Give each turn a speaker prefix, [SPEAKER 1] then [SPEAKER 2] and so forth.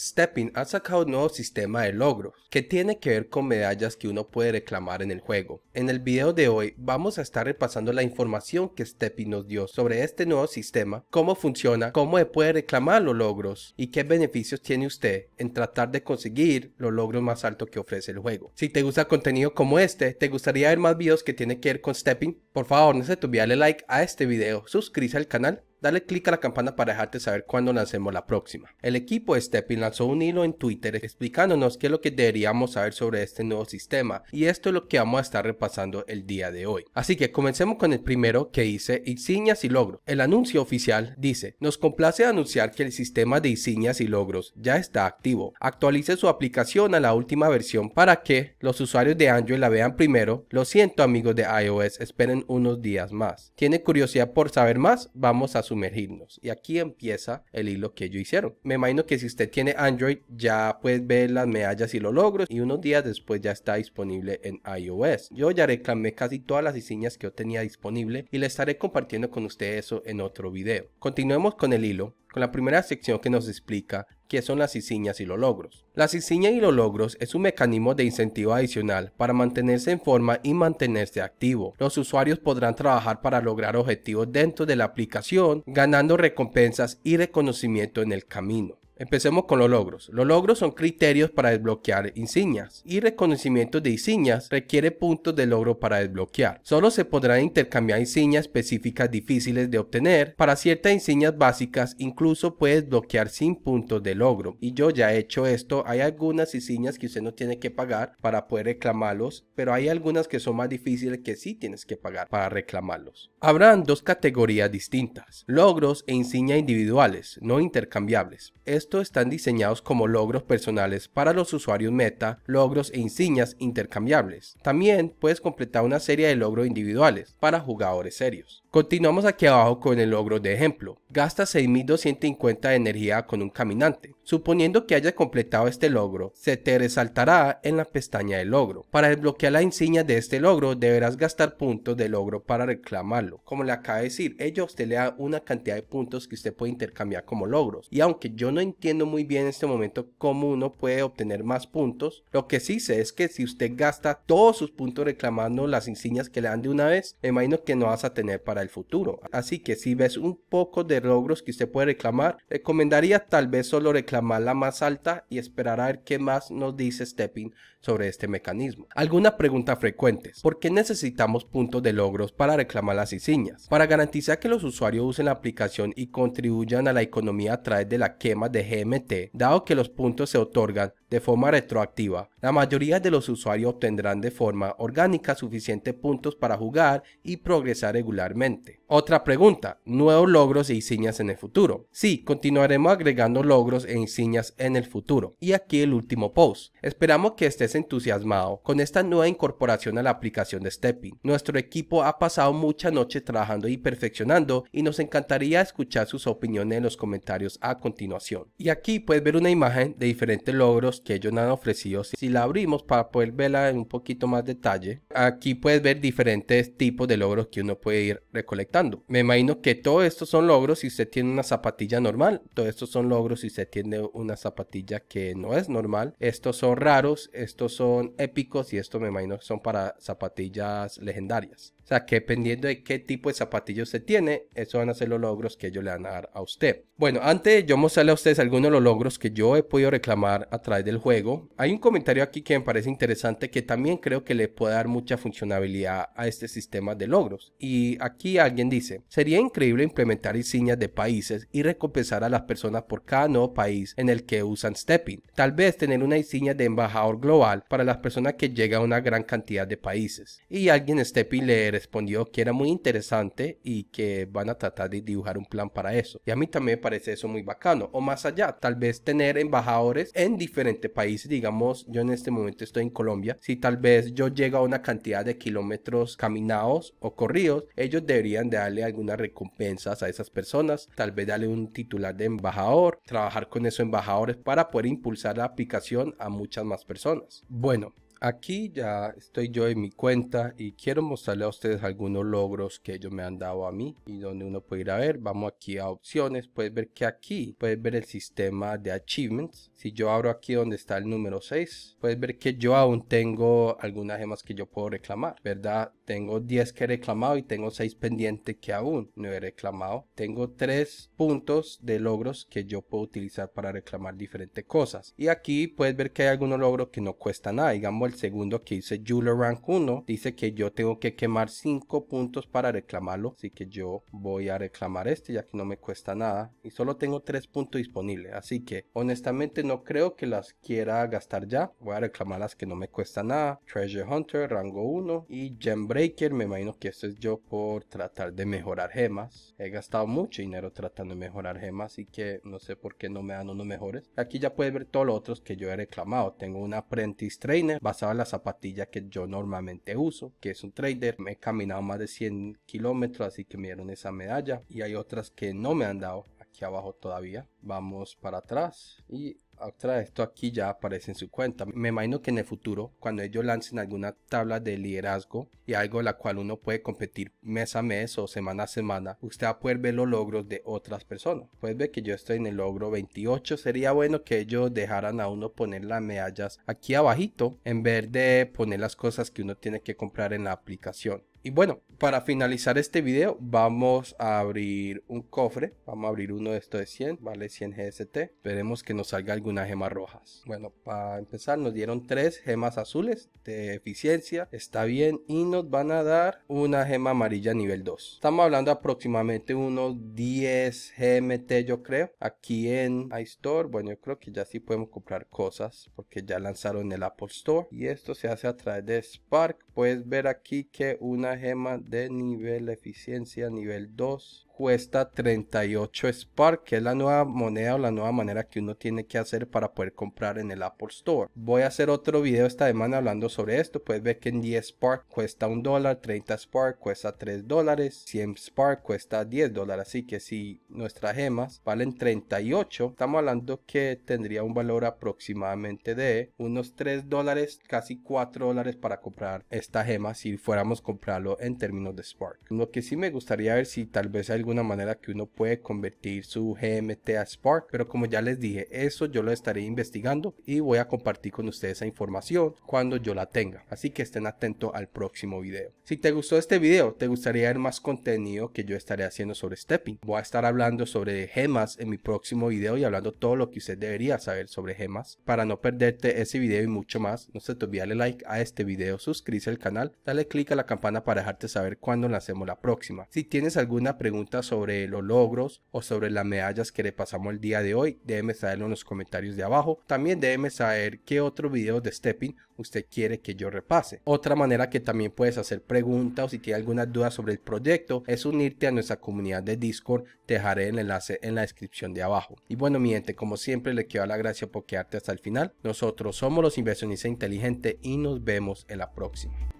[SPEAKER 1] Stepping ha sacado un nuevo sistema de logros, que tiene que ver con medallas que uno puede reclamar en el juego. En el video de hoy vamos a estar repasando la información que Stepping nos dio sobre este nuevo sistema, cómo funciona, cómo se puede reclamar los logros y qué beneficios tiene usted en tratar de conseguir los logros más altos que ofrece el juego. Si te gusta contenido como este, te gustaría ver más videos que tienen que ver con Stepping, por favor no se te olvide darle like a este video, suscríbete al canal Dale clic a la campana para dejarte saber cuando lancemos la próxima. El equipo de Stepping lanzó un hilo en Twitter explicándonos qué es lo que deberíamos saber sobre este nuevo sistema y esto es lo que vamos a estar repasando el día de hoy. Así que comencemos con el primero que hice, insignias y logros. El anuncio oficial dice, nos complace anunciar que el sistema de insignias y logros ya está activo. Actualice su aplicación a la última versión para que los usuarios de Android la vean primero. Lo siento amigos de iOS, esperen unos días más. ¿Tiene curiosidad por saber más? Vamos a sumergirnos. Y aquí empieza el hilo que ellos hicieron. Me imagino que si usted tiene Android ya puede ver las medallas y los logros y unos días después ya está disponible en iOS. Yo ya reclamé casi todas las diseñas que yo tenía disponible y le estaré compartiendo con usted eso en otro video. Continuemos con el hilo con la primera sección que nos explica qué son las insignias y los logros. Las insignias y los logros es un mecanismo de incentivo adicional para mantenerse en forma y mantenerse activo. Los usuarios podrán trabajar para lograr objetivos dentro de la aplicación, ganando recompensas y reconocimiento en el camino. Empecemos con los logros. Los logros son criterios para desbloquear insignias y reconocimiento de insignias requiere puntos de logro para desbloquear. Solo se podrán intercambiar insignias específicas difíciles de obtener. Para ciertas insignias básicas incluso puedes bloquear sin puntos de logro. Y yo ya he hecho esto. Hay algunas insignias que usted no tiene que pagar para poder reclamarlos, pero hay algunas que son más difíciles que sí tienes que pagar para reclamarlos. Habrán dos categorías distintas. Logros e insignias individuales, no intercambiables. Esto están diseñados como logros personales para los usuarios meta, logros e insignias intercambiables. También puedes completar una serie de logros individuales para jugadores serios. Continuamos aquí abajo con el logro de ejemplo. Gasta 6250 de energía con un caminante. Suponiendo que hayas completado este logro, se te resaltará en la pestaña de logro. Para desbloquear la insignia de este logro, deberás gastar puntos de logro para reclamarlo. Como le acabo de decir, ellos te le da una cantidad de puntos que usted puede intercambiar como logros. Y aunque yo no entiendo muy bien en este momento cómo uno puede obtener más puntos. Lo que sí sé es que si usted gasta todos sus puntos reclamando las insignias que le dan de una vez, me imagino que no vas a tener para el futuro. Así que si ves un poco de logros que usted puede reclamar, recomendaría tal vez solo reclamar la más alta y esperar a ver qué más nos dice Stepping sobre este mecanismo. Algunas preguntas frecuentes. ¿Por qué necesitamos puntos de logros para reclamar las insignias? Para garantizar que los usuarios usen la aplicación y contribuyan a la economía a través de la quema de GMT, dado que los puntos se otorgan de forma retroactiva. La mayoría de los usuarios obtendrán de forma orgánica suficientes puntos para jugar y progresar regularmente. Otra pregunta, nuevos logros e insignias en el futuro. Sí, continuaremos agregando logros e insignias en el futuro. Y aquí el último post. Esperamos que estés entusiasmado con esta nueva incorporación a la aplicación de Stepping. Nuestro equipo ha pasado muchas noches trabajando y perfeccionando y nos encantaría escuchar sus opiniones en los comentarios a continuación. Y aquí puedes ver una imagen de diferentes logros que ellos nos han ofrecido. Si la abrimos para poder verla en un poquito más detalle, aquí puedes ver diferentes tipos de logros que uno puede ir recolectando. Me imagino que todos estos son logros si usted tiene una zapatilla normal. Todos estos son logros si usted tiene una zapatilla que no es normal. Estos son raros, estos son épicos y estos me imagino que son para zapatillas legendarias. O sea, que dependiendo de qué tipo de zapatillos se tiene, Esos van a ser los logros que ellos le van a dar a usted. Bueno, antes de yo mostrarle a ustedes algunos de los logros que yo he podido reclamar a través del juego, hay un comentario aquí que me parece interesante que también creo que le puede dar mucha funcionalidad a este sistema de logros. Y aquí alguien dice, sería increíble implementar insignias de países y recompensar a las personas por cada nuevo país en el que usan Stepping. Tal vez tener una insignia de embajador global para las personas que llega a una gran cantidad de países. Y alguien Stepping le respondió que era muy interesante y que van a tratar de dibujar un plan para eso. Y a mí también me parece eso muy bacano. O más allá, tal vez tener embajadores en diferentes países. Digamos, yo en este momento estoy en Colombia. Si tal vez yo llego a una cantidad de kilómetros caminados o corridos, ellos deberían de darle algunas recompensas a esas personas. Tal vez darle un titular de embajador, trabajar con esos embajadores para poder impulsar la aplicación a muchas más personas. Bueno, Aquí ya estoy yo en mi cuenta y quiero mostrarle a ustedes algunos logros que ellos me han dado a mí y donde uno puede ir a ver. Vamos aquí a opciones, puedes ver que aquí puedes ver el sistema de achievements. Si yo abro aquí donde está el número 6, puedes ver que yo aún tengo algunas gemas que yo puedo reclamar, ¿verdad? Tengo 10 que he reclamado y tengo 6 pendientes que aún no he reclamado. Tengo 3 puntos de logros que yo puedo utilizar para reclamar diferentes cosas. Y aquí puedes ver que hay algunos logros que no cuesta nada, digamos segundo que dice jeweler Rank 1, dice que yo tengo que quemar 5 puntos para reclamarlo, así que yo voy a reclamar este ya que no me cuesta nada y solo tengo 3 puntos disponibles, así que honestamente no creo que las quiera gastar ya, voy a reclamar las que no me cuesta nada, Treasure Hunter, rango 1 y Gem Breaker, me imagino que esto es yo por tratar de mejorar gemas, he gastado mucho dinero tratando de mejorar gemas así que no sé por qué no me dan unos mejores, aquí ya puedes ver todos los otros que yo he reclamado, tengo un Apprentice Trainer, la zapatilla que yo normalmente uso, que es un trader. Me he caminado más de 100 kilómetros, así que me dieron esa medalla. Y hay otras que no me han dado. Aquí abajo todavía. Vamos para atrás y otra esto aquí ya aparece en su cuenta. Me imagino que en el futuro, cuando ellos lancen alguna tabla de liderazgo y algo la cual uno puede competir mes a mes o semana a semana, usted va a poder ver los logros de otras personas. Puede ver que yo estoy en el logro 28. Sería bueno que ellos dejaran a uno poner las medallas aquí abajito en vez de poner las cosas que uno tiene que comprar en la aplicación. Y bueno, para finalizar este video vamos a abrir un cofre. Vamos a abrir uno de estos de 100, vale 100 GST. Esperemos que nos salga alguna gema rojas. Bueno, para empezar nos dieron 3 gemas azules de eficiencia. Está bien y nos van a dar una gema amarilla nivel 2. Estamos hablando aproximadamente unos 10 GMT yo creo. Aquí en iStore, bueno yo creo que ya sí podemos comprar cosas porque ya lanzaron el Apple Store. Y esto se hace a través de Spark. Puedes ver aquí que una gema de nivel eficiencia nivel 2 cuesta 38 Spark, que es la nueva moneda o la nueva manera que uno tiene que hacer para poder comprar en el Apple Store. Voy a hacer otro video esta semana hablando sobre esto. Puedes ver que en 10 Spark cuesta 1 dólar, 30 Spark cuesta 3 dólares, 100 Spark cuesta 10 dólares. Así que si nuestras gemas valen 38, estamos hablando que tendría un valor aproximadamente de unos 3 dólares, casi 4 dólares para comprar esta gema si fuéramos comprarlo en términos de Spark. Lo que sí me gustaría ver si tal vez algún una manera que uno puede convertir su GMT a Spark, pero como ya les dije, eso yo lo estaré investigando y voy a compartir con ustedes esa información cuando yo la tenga. Así que estén atentos al próximo video. Si te gustó este video, te gustaría ver más contenido que yo estaré haciendo sobre stepping. Voy a estar hablando sobre gemas en mi próximo video y hablando todo lo que usted debería saber sobre gemas. Para no perderte ese video y mucho más, no se te olvide darle like a este video, suscríbete al canal, dale click a la campana para dejarte saber cuándo lancemos la próxima. Si tienes alguna pregunta sobre los logros o sobre las medallas que le pasamos el día de hoy, déjeme saberlo en los comentarios de abajo. También déjeme saber qué otro video de stepping usted quiere que yo repase. Otra manera que también puedes hacer preguntas o si tiene alguna duda sobre el proyecto es unirte a nuestra comunidad de Discord. Te dejaré el enlace en la descripción de abajo. Y bueno, mi gente, como siempre, le quiero la gracia por quedarte hasta el final. Nosotros somos los inversionistas inteligentes y nos vemos en la próxima.